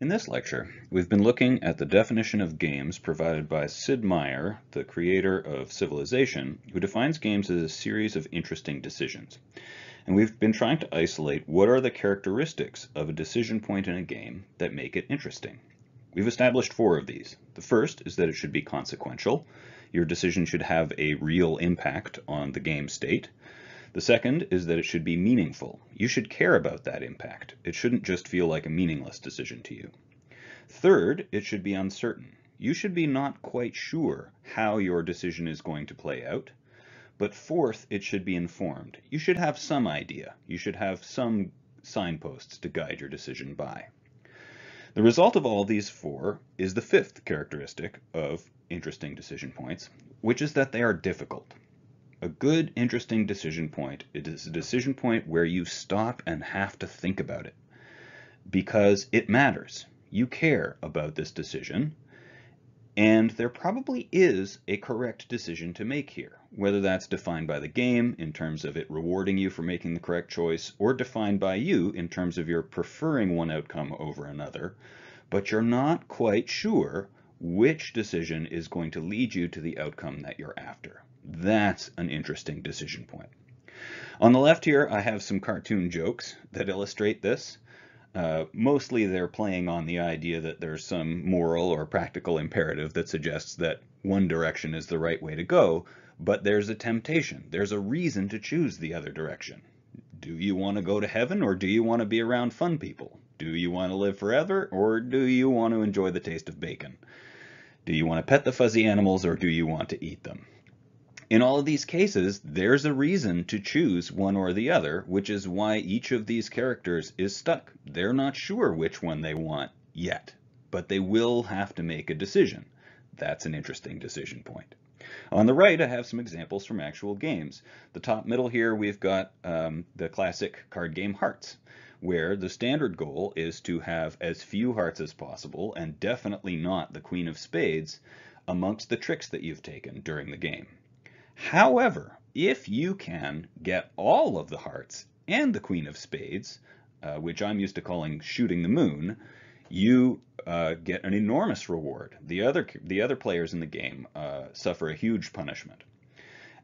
In this lecture, we've been looking at the definition of games provided by Sid Meier, the creator of Civilization, who defines games as a series of interesting decisions. And we've been trying to isolate what are the characteristics of a decision point in a game that make it interesting. We've established four of these. The first is that it should be consequential. Your decision should have a real impact on the game state. The second is that it should be meaningful. You should care about that impact. It shouldn't just feel like a meaningless decision to you. Third, it should be uncertain. You should be not quite sure how your decision is going to play out. But fourth, it should be informed. You should have some idea. You should have some signposts to guide your decision by. The result of all these four is the fifth characteristic of interesting decision points, which is that they are difficult. A good, interesting decision point it is a decision point where you stop and have to think about it because it matters. You care about this decision, and there probably is a correct decision to make here, whether that's defined by the game in terms of it rewarding you for making the correct choice, or defined by you in terms of your preferring one outcome over another, but you're not quite sure which decision is going to lead you to the outcome that you're after. That's an interesting decision point. On the left here, I have some cartoon jokes that illustrate this. Uh, mostly they're playing on the idea that there's some moral or practical imperative that suggests that one direction is the right way to go, but there's a temptation. There's a reason to choose the other direction. Do you want to go to heaven or do you want to be around fun people? Do you want to live forever or do you want to enjoy the taste of bacon? Do you want to pet the fuzzy animals or do you want to eat them? In all of these cases, there's a reason to choose one or the other, which is why each of these characters is stuck. They're not sure which one they want yet, but they will have to make a decision. That's an interesting decision point. On the right, I have some examples from actual games. The top middle here, we've got um, the classic card game Hearts, where the standard goal is to have as few hearts as possible, and definitely not the Queen of Spades, amongst the tricks that you've taken during the game. However, if you can get all of the hearts and the Queen of Spades, uh, which I'm used to calling shooting the moon, you uh, get an enormous reward. The other the other players in the game uh, suffer a huge punishment.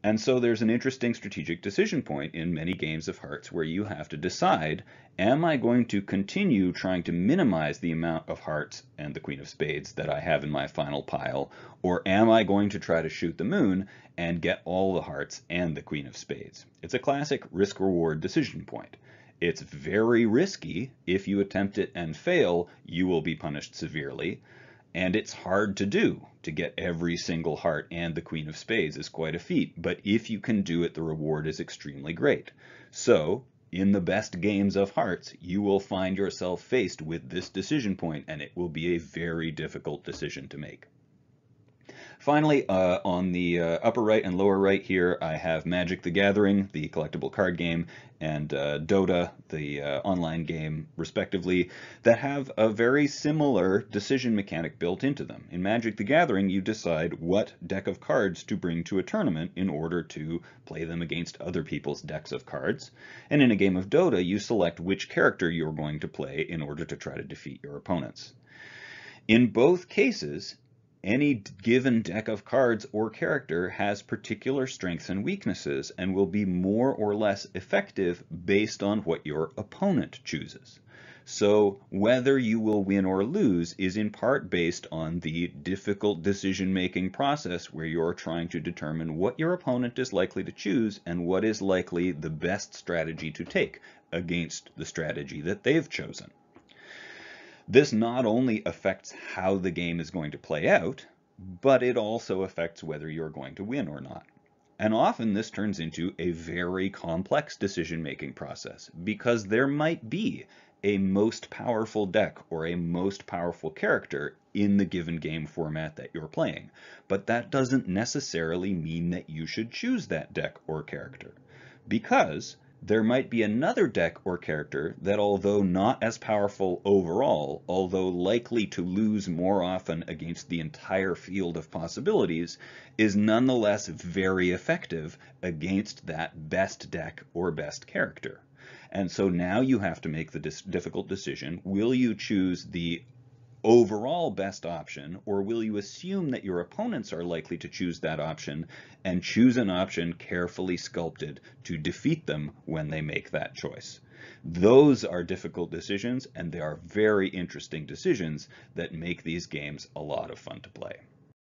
And so there's an interesting strategic decision point in many games of hearts where you have to decide, am I going to continue trying to minimize the amount of hearts and the queen of spades that I have in my final pile, or am I going to try to shoot the moon and get all the hearts and the queen of spades? It's a classic risk-reward decision point. It's very risky. If you attempt it and fail, you will be punished severely. And it's hard to do. To get every single heart and the Queen of Spades is quite a feat, but if you can do it, the reward is extremely great. So, in the best games of hearts, you will find yourself faced with this decision point, and it will be a very difficult decision to make. Finally, uh, on the uh, upper right and lower right here, I have Magic the Gathering, the collectible card game, and uh, Dota, the uh, online game, respectively, that have a very similar decision mechanic built into them. In Magic the Gathering, you decide what deck of cards to bring to a tournament in order to play them against other people's decks of cards. And in a game of Dota, you select which character you're going to play in order to try to defeat your opponents. In both cases, any given deck of cards or character has particular strengths and weaknesses and will be more or less effective based on what your opponent chooses. So whether you will win or lose is in part based on the difficult decision-making process where you're trying to determine what your opponent is likely to choose and what is likely the best strategy to take against the strategy that they've chosen. This not only affects how the game is going to play out, but it also affects whether you're going to win or not. And often this turns into a very complex decision-making process because there might be a most powerful deck or a most powerful character in the given game format that you're playing. But that doesn't necessarily mean that you should choose that deck or character because there might be another deck or character that, although not as powerful overall, although likely to lose more often against the entire field of possibilities, is nonetheless very effective against that best deck or best character. And so now you have to make the difficult decision. Will you choose the overall best option, or will you assume that your opponents are likely to choose that option and choose an option carefully sculpted to defeat them when they make that choice? Those are difficult decisions, and they are very interesting decisions that make these games a lot of fun to play.